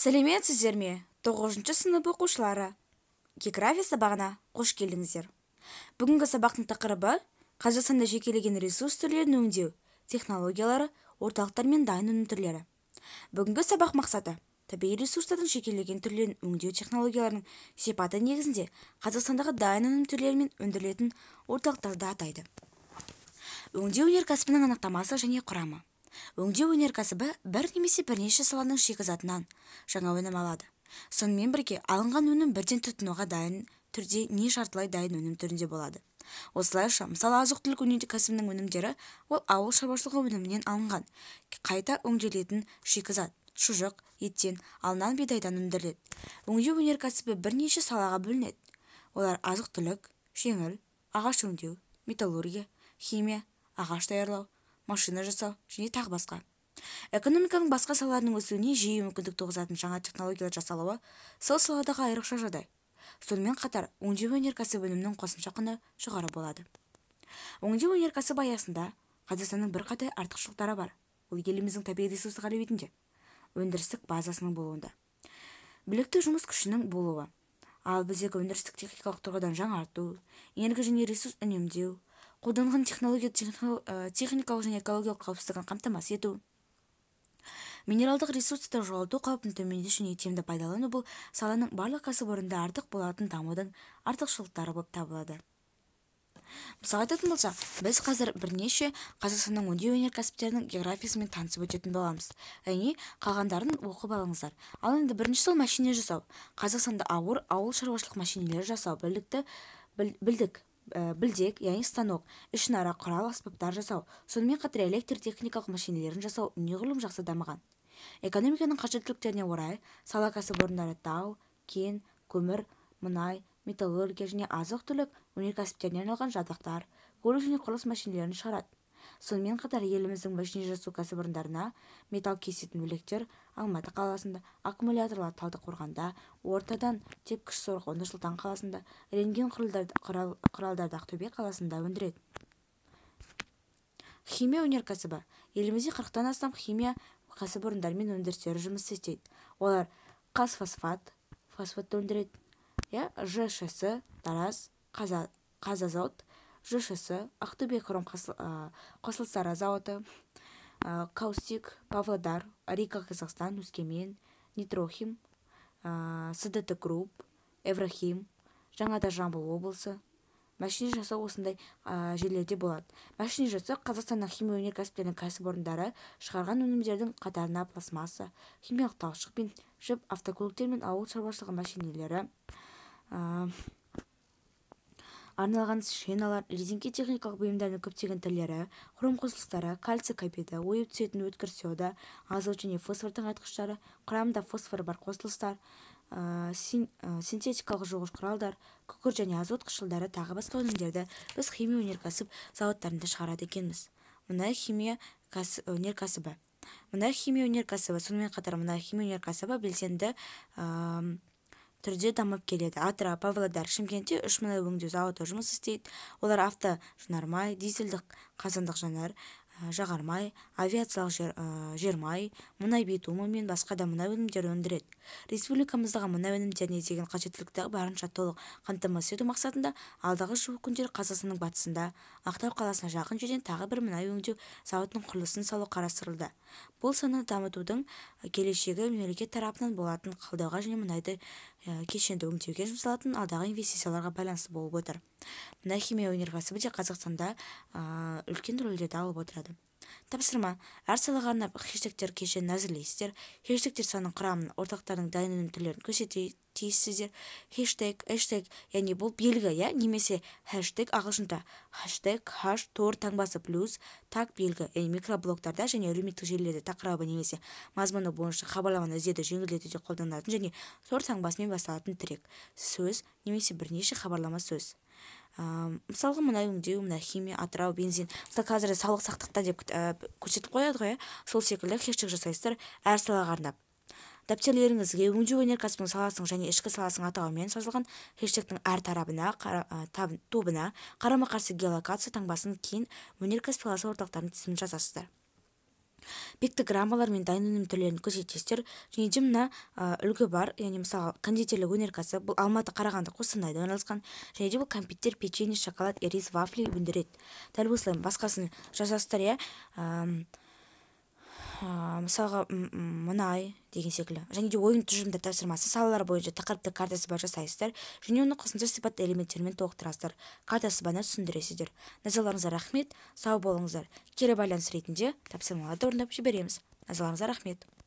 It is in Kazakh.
сәлеметсіздер ме тоғызыншы сынып оқушылары география сабағына қош келдіңіздер бүгінгі сабақтың тақырыбы қазақстанда жекелеген ресурс түрлерін өңдеу технологиялары орталықтар мен дайын өнім түрлері бүгінгі сабақ мақсаты табиғи ресурстардың жекелеген түрлерін өңдеу технологияларының сипаты негізінде қазақстандағы дайын өнім түрлері мен өндірілетін атайды өңдеу өнеркәсібінің анықтамасы және құрамы өңдеу өнеркәсібі бір немесе бірнеше саланың шикізатынан жаңа өнім алады сонымен бірге алынған өнім бірден тұтынуға дайын түрде не жартылай дайын өнім түрінде болады осылайша мысалы азық түлік өнеркәсібінің өнімдері ол ауыл шаруашылығы өнімінен алынған қайта өңделетін шикізат шұжық еттен алынан нан бидайдан өндіріледі өңдеу өнеркәсібі бірнеше салаға бөлінеді олар азық түлік жеңіл ағаш өңдеу металлургия химия ағаш даярлау машина жасау және тағы басқа экономиканың басқа салаларының өсуіне жиі мүмкіндік туғызатын жаңа технологиялар жасалуы сол саладағы айрықша жағдай сонымен қатар өңдеу өнеркәсібі өнімінің қосымша құны жоғары болады өңдеу өнеркәсібі аясында қазақстанның бірқатар артықшылықтары бар ол еліміздің табиғи ресурстық әлеуетінде өндірістік базасының болуында білікті жұмыс күшінің болуы ал біздегі өндірістік техникалық тұрғыдан жаңарту энергия және ресурс үнемдеу қолданған технология э, техникалық және экологиялық қауіпсіздігін қамтамасыз ету минералдық ресурстар жоғалту қаупін төмендету және тиімді пайдалану бұл саланың барлық кәсіпорында артық болатын дамудың артықшылықтары болып табылады мысал айтатын болсақ біз қазір бірнеше қазақстанның өңдеу өнеркәсіптерінің географиясымен танысып өтетін боламыз яғни қалғандарын оқып алыңыздар ал енді бірінші сол машина жасау қазақстанда ауыр ауыл шаруашылық жасау білікті білдік Э, білдек яғни станок ішінара құрал аспаптар жасау сонымен қатар электр техникалық мәшинелерін жасау неғұрлым жақсы дамыған экономиканың қажеттіліктеріне орай сала кәсіпорындары тау кен көмір мұнай металлургия және азық түлік өнеркәсіптеріне арналған жабдықтар көлік және құрылыс машинелерін шығарады сонымен қатар еліміздің машина жасау кәсіпорындарына металл кесетін бөлектер алматы қаласында аккумуляторлар талдықорғанда ортадан тепкіш сорғы нұр сұлтан қаласында рентген құралдарды ақтөбе қаласында өндіреді химия өнеркәсібі елімізде қырықтан астам химия кәсіпорындары мен өндірістері жұмыс істейді олар қазфосфат фосфатты өндіреді иә жшс тараз қазазот жшс ақтөбе хром қосылыстары зауыты каустик павлодар рика қазақстан өскемен нитрохим сдт групп еврохим жаңада жамбыл облысы машина жасау осындай ә, жерлерде болады машина жасау қазақстанның химия өнеркәсіптерінің кәсіпорындары шығарған өнімдердің қатарына пластмасса химиялық талшық пен жіп автокөліктер мен ауыл шаруашылығы машинелері арналған шиналар резеңке техникалық бұйымдардың көптеген түрлері хром қосылыстары кальций капиді ойып түсетін өткір сода азот және фосфор тыңайтқыштары құрамында фосфор бар қосылыстар синтетикалық жуғыш құралдар күкірт және азот қышқылдары тағы басқа өнімдерді біз химия өнеркәсіп зауыттарында шығарады екенбіз мұнай химия өнеркәсібі мұнай химия өнеркәсібі сонымен қатар мұнай химия өнеркәсібі белсенді түрде дамып келеді атырау павлодар шымкентте үш мұнай өңдеу зауыты жұмыс істейді олар авто жанармай дизельдік қазандық жанар жағармай авиациялық жер, ә, жермай мұнай битумы мен басқа да мұнай өнімдерін өндіреді республикамыздағы мұнай өнімдеріне деген қажеттілікті барынша толық қамтамасыз ету мақсатында алдағы жуық күндері қазақстанның батысында ақтау қаласына жақын жерден тағы бір мұнай өңдеу зауытының құрылысын салу қарастырылды бұл саны дамытудың келешегі мемлекет тарапынан болатын қолдауға және мұнайды Ә, кешенді өңдеуге жұмсалатын алдағы инвестицияларға байланысты болып отыр мұнай химия өнеркәсібі де қазақстанда үлкен рөлдерді алып отырады тапсырма әр салаға арнап хештегтер кешенін әзірлейсіздер хештегтер санының құрамын орталықтардың дайын өнім түрлерін көрсете тиіссіздер хештег хэштег яғни бұл белгі иә немесе хэштег ағылшынша хэштег хаш тор таңбасы плюс так белгі яғни микроблогтарда және әлеуметтік желілерде тақырыбы немесе мазмұны бойынша хабарламаны іздеуді жеңілдетуде қолданылатын және тор таңбасымен басталатын тірек сөз немесе бірнеше хабарлама сөз мысалға мына өңдеу мына химия атырау бензин мысалы қазір салық сақтықта деп көрсетіп қояды ғой сол секілді хештег жасайсыздар әр салаға арнап дәптерлеріңізге өңдеу өнеркәсібінің саласының және ішкі саласының атауымен жазылған хештегтің әр тарабына қара, тобына қарама қарсы геолокация таңбасын кейін өнеркәсіп саласы орталықтарының тізімін жазасыздар пиктограммалар мен дайын өнім түрлерін көрсетесіздер және де мына үлгі бар яғни мысалы кондитерлік өнеркәсіп бұл алматы қарағанды қостанайда орналасқан және де бұл кәмпиттер печенье шоколад рис вафли өндіреді дәл осылай басқасын жазасыздар иә ә, мысалға мұнай деген секілді және де ойын тұжырымды тапсырмасы салалар бойынша тақырыпты карта сызба жасайсыздар және оны қосымша сипат элементтерімен толықтырасыздар карта сызбаны түсіндіресіздер назарларыңызға рахмет сау болыңыздар кері байланыс ретінде тапсырмаларды орындап жібереміз назарларыңызға рахмет